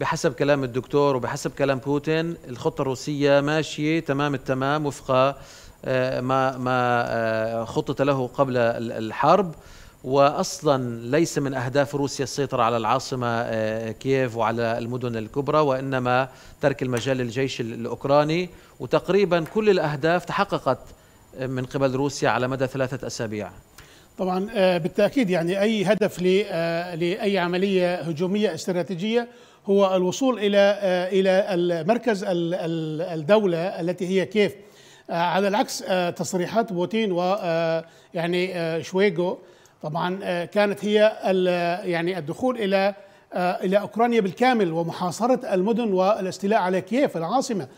بحسب كلام الدكتور وبحسب كلام بوتين الخطة الروسية ماشية تمام التمام وفق آه، ما ما آه، خطط له قبل الحرب واصلا ليس من اهداف روسيا السيطره على العاصمه آه، كييف وعلى المدن الكبرى وانما ترك المجال للجيش الاوكراني وتقريبا كل الاهداف تحققت من قبل روسيا على مدى ثلاثه اسابيع. طبعا بالتاكيد يعني اي هدف لاي عمليه هجوميه استراتيجيه هو الوصول الى آه، الى المركز الدوله التي هي كيف آه، على العكس آه، تصريحات بوتين ويعني شويغو طبعا كانت هي يعني الدخول الى الى اوكرانيا بالكامل ومحاصره المدن والاستيلاء على كييف العاصمه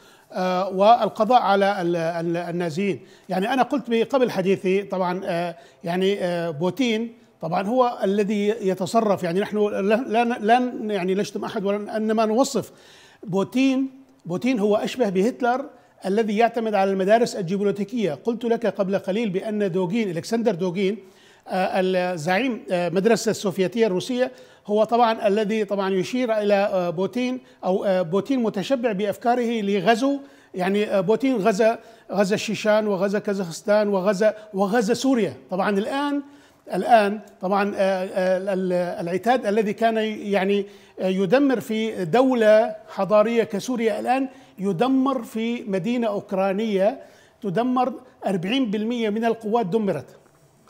والقضاء على النازيين يعني انا قلت قبل حديثي طبعا يعني بوتين طبعا هو الذي يتصرف يعني نحن لا لا يعني نشتم احد ولا انما نوصف بوتين بوتين هو اشبه بهتلر الذي يعتمد على المدارس الجيوبوليتيكيه قلت لك قبل قليل بان دوغين الكسندر دوغين آه، الزعيم آه، مدرسة السوفيتية الروسية هو طبعا الذي طبعا يشير إلى آه، بوتين أو بوتين متشبع بأفكاره لغزو يعني بوتين غزا غزا الشيشان وغزا كازاخستان وغزا وغزا سوريا طبعا الآن الآن طبعا آه، آه، العتاد الذي كان يعني يدمر في دولة حضارية كسوريا الآن يدمر في مدينة أوكرانية تدمر 40% من القوات دمرت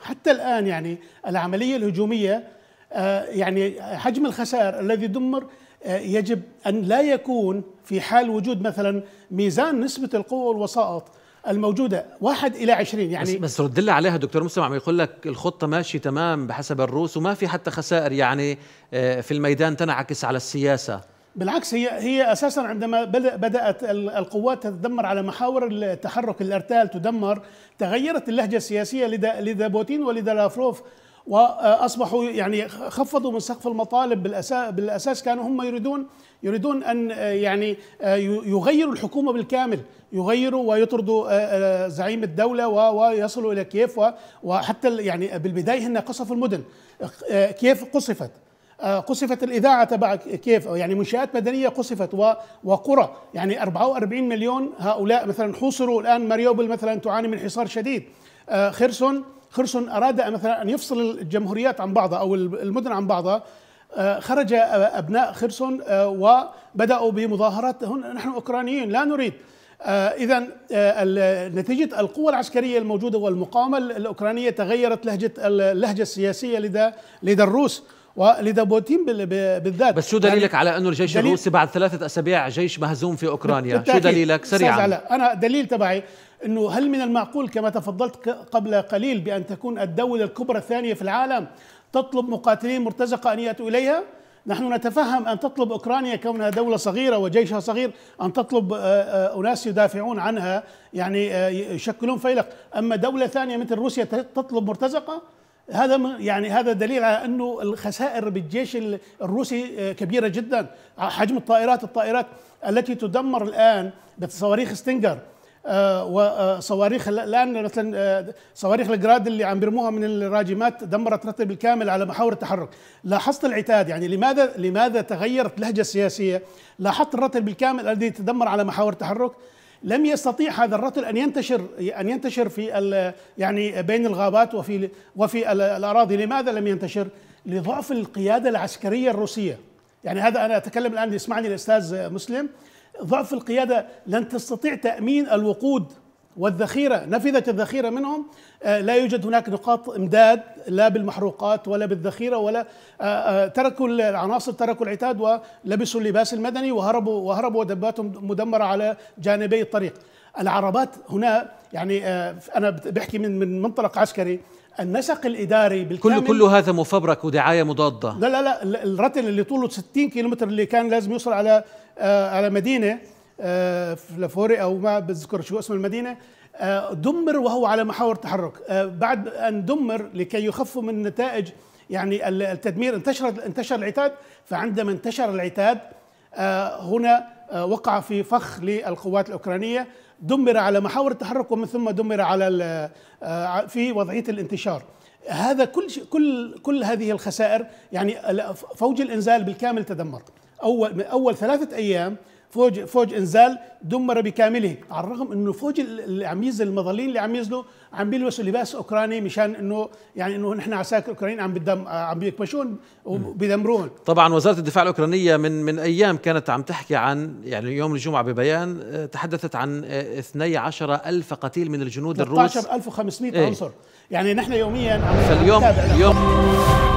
حتى الآن يعني العملية الهجومية آه، يعني حجم الخسائر الذي دمر يجب أن لا يكون في حال وجود مثلا ميزان نسبة القوة والوسائط الموجوده واحد الى عشرين يعني بس, بس رد لي عليها دكتور مسلم عم يقول لك الخطه ماشي تمام بحسب الروس وما في حتى خسائر يعني آه، في الميدان تنعكس على السياسه بالعكس هي هي اساسا عندما بدات القوات تتدمر على محاور التحرك الارتال تدمر تغيرت اللهجه السياسيه لدى لدى بوتين ولدى لافروف واصبحوا يعني خفضوا من سقف المطالب بالاساس بالاساس كانوا هم يريدون يريدون ان آه، يعني آه، يغيروا الحكومه بالكامل يغيروا ويطردوا آه، زعيم الدوله ويصلوا الى كيف وحتى يعني بالبدايه هن قصفوا المدن كيف قصفت قصفت الإذاعة تبع كيف يعني منشآت مدنية قصفت وقرى يعني 44 مليون هؤلاء مثلا حوصروا الآن ماريوبل مثلا تعاني من حصار شديد خرسون خرسون أراد مثلا أن يفصل الجمهوريات عن بعضها أو المدن عن بعضها آه، خرج أبناء خرسون آه، وبدأوا بمظاهرات نحن أوكرانيين لا نريد آه، اذا نتيجه القوه العسكريه الموجوده والمقاومه الاوكرانيه تغيرت لهجه اللهجه السياسيه لدى لدى الروس ولدى بوتين بالذات بس شو دليلك يعني على انه الجيش الروسي بعد ثلاثه اسابيع جيش مهزوم في اوكرانيا شو دليلك سريعا انا دليل تبعي انه هل من المعقول كما تفضلت قبل قليل بان تكون الدوله الكبرى الثانيه في العالم تطلب مقاتلين مرتزقه ان ياتوا اليها؟ نحن نتفهم ان تطلب اوكرانيا كونها دوله صغيره وجيشها صغير ان تطلب آه، آه، اناس يدافعون عنها يعني آه، يشكلون فيلق، اما دوله ثانيه مثل روسيا تطلب مرتزقه هذا يعني هذا دليل على انه الخسائر بالجيش الروسي كبيره جدا، حجم الطائرات الطائرات التي تدمر الان بصواريخ ستينجر آه، وصواريخ آه، الان مثلا آه، صواريخ الجراد اللي عم بيرموها من الراجمات دمرت رتب بالكامل على محاور التحرك لاحظت العتاد يعني لماذا لماذا تغيرت اللهجه السياسيه لاحظت الرتل بالكامل الذي تدمر على محاور التحرك لم يستطيع هذا الرتل ان ينتشر ان ينتشر في يعني بين الغابات وفي وفي الاراضي لماذا لم ينتشر لضعف القياده العسكريه الروسيه يعني هذا انا اتكلم الان يسمعني الاستاذ مسلم ضعف القيادة لن تستطيع تأمين الوقود والذخيرة نفذت الذخيرة منهم آه، لا يوجد هناك نقاط إمداد لا بالمحروقات ولا بالذخيرة ولا آه، آه، تركوا العناصر تركوا العتاد ولبسوا اللباس المدني وهربوا وهربوا ودباتهم مدمرة على جانبي الطريق العربات هنا يعني أنا بحكي من منطلق عسكري النسق الاداري بالكامل كل كل هذا مفبرك ودعايه مضاده لا لا لا الرتل اللي طوله 60 كيلومتر اللي كان لازم يوصل على آه على مدينه آه لافوري او ما بذكر شو اسم المدينه آه دمر وهو على محاور تحرك آه بعد ان دمر لكي يخفوا من نتائج يعني التدمير انتشر انتشر العتاد فعندما انتشر العتاد آه هنا آه، وقع في فخ للقوات الاوكرانيه دمر على محاور التحرك ومن ثم دمر على آه، في وضعيه الانتشار هذا كل كل كل هذه الخسائر يعني فوج الانزال بالكامل تدمر اول اول ثلاثه ايام فوج فوج انزال دمر بكامله على الرغم انه فوج العميز المظلين اللي عم يزلوا عم بيلبسوا لباس اوكراني مشان انه يعني انه نحن عساكر اوكرانيين عم بدم عم بيكبشون وبيدمرون طبعا وزاره الدفاع الاوكرانيه من من ايام كانت عم تحكي عن يعني يوم الجمعه ببيان آه، تحدثت عن 12 آه، ألف قتيل من الجنود الروس 12500 إيه. عنصر يعني نحن يوميا عم فاليوم يوم